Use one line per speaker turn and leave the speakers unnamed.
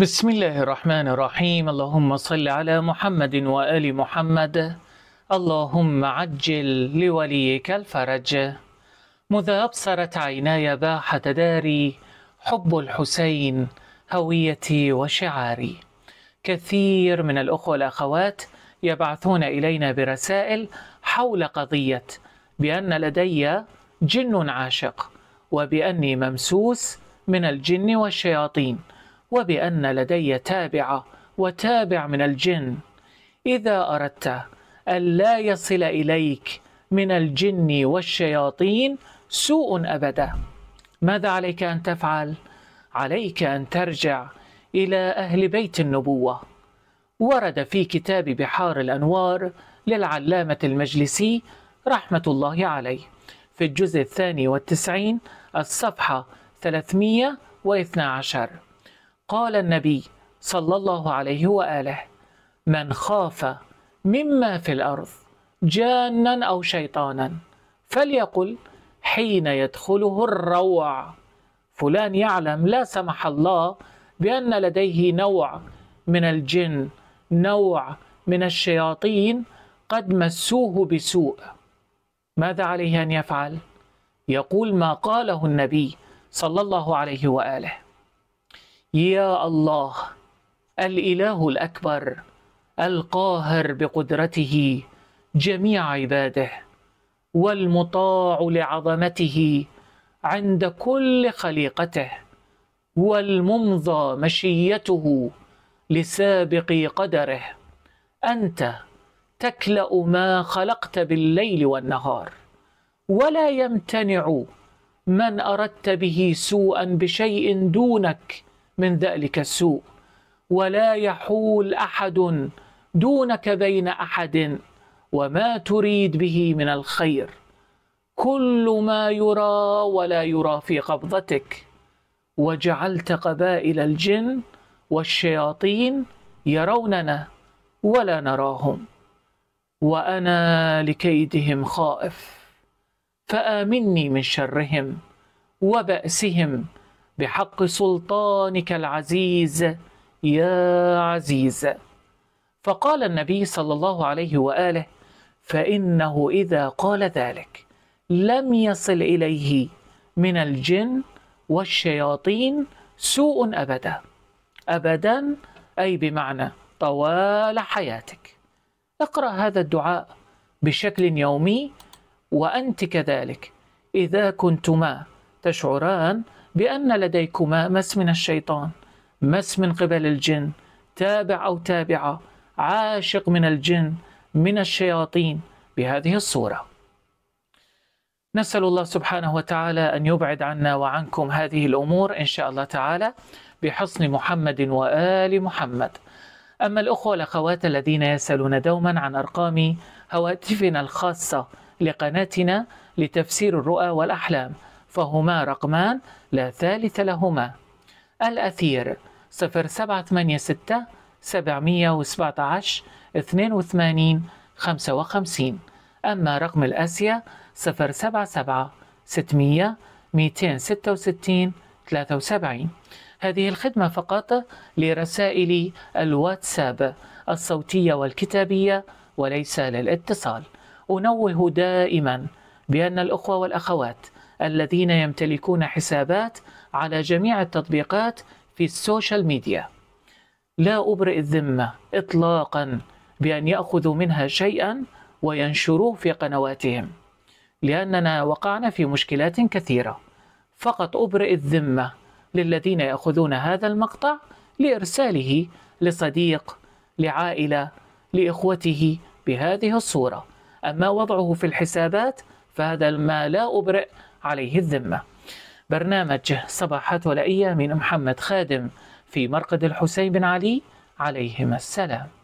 بسم الله الرحمن الرحيم اللهم صل على محمد وآل محمد اللهم عجل لوليك الفرج مذا أبصرت عيناي باحة داري حب الحسين هويتي وشعاري كثير من الأخوة والأخوات يبعثون إلينا برسائل حول قضية بأن لدي جن عاشق وبأني ممسوس من الجن والشياطين وبأن لدي تابعة وتابع من الجن إذا أردت ألا يصل إليك من الجن والشياطين سوء أبدا ماذا عليك أن تفعل؟ عليك أن ترجع إلى أهل بيت النبوة ورد في كتاب بحار الأنوار للعلامة المجلسي رحمة الله عليه في الجزء الثاني والتسعين الصفحة 312 قال النبي صلى الله عليه واله من خاف مما في الارض جانا او شيطانا فليقل حين يدخله الروع فلان يعلم لا سمح الله بان لديه نوع من الجن نوع من الشياطين قد مسوه بسوء ماذا عليه ان يفعل يقول ما قاله النبي صلى الله عليه واله يا الله الاله الاكبر القاهر بقدرته جميع عباده والمطاع لعظمته عند كل خليقته والممضى مشيته لسابق قدره انت تكلا ما خلقت بالليل والنهار ولا يمتنع من اردت به سوءا بشيء دونك من ذلك السوء ولا يحول احد دونك بين احد وما تريد به من الخير كل ما يرى ولا يرى في قبضتك وجعلت قبائل الجن والشياطين يروننا ولا نراهم وانا لكيدهم خائف فامني من شرهم وباسهم بحق سلطانك العزيز يا عزيز فقال النبي صلى الله عليه واله فانه اذا قال ذلك لم يصل اليه من الجن والشياطين سوء ابدا ابدا اي بمعنى طوال حياتك اقرا هذا الدعاء بشكل يومي وانت كذلك اذا كنتما تشعران بأن لديكما مس من الشيطان مس من قبل الجن تابع أو تابعة عاشق من الجن من الشياطين بهذه الصورة نسأل الله سبحانه وتعالى أن يبعد عنا وعنكم هذه الأمور إن شاء الله تعالى بحصن محمد وآل محمد أما الأخوة والأخوات الذين يسألون دوما عن أرقام هواتفنا الخاصة لقناتنا لتفسير الرؤى والأحلام فهما رقمان لا ثالث لهما الأثير 0786 717 8255 أما رقم الأسيا 077 600 266 73 هذه الخدمة فقط لرسائل الواتساب الصوتية والكتابية وليس للاتصال أنوه دائما بأن الأخوة والأخوات الذين يمتلكون حسابات على جميع التطبيقات في السوشيال ميديا لا أبرئ الذمة إطلاقا بأن يأخذوا منها شيئا وينشروه في قنواتهم لأننا وقعنا في مشكلات كثيرة فقط أبرئ الذمة للذين يأخذون هذا المقطع لإرساله لصديق لعائلة لإخوته بهذه الصورة أما وضعه في الحسابات فهذا ما لا أبرئ عليه الذمة برنامج صباحات ولائية من محمد خادم في مرقد الحسين بن علي عليهما السلام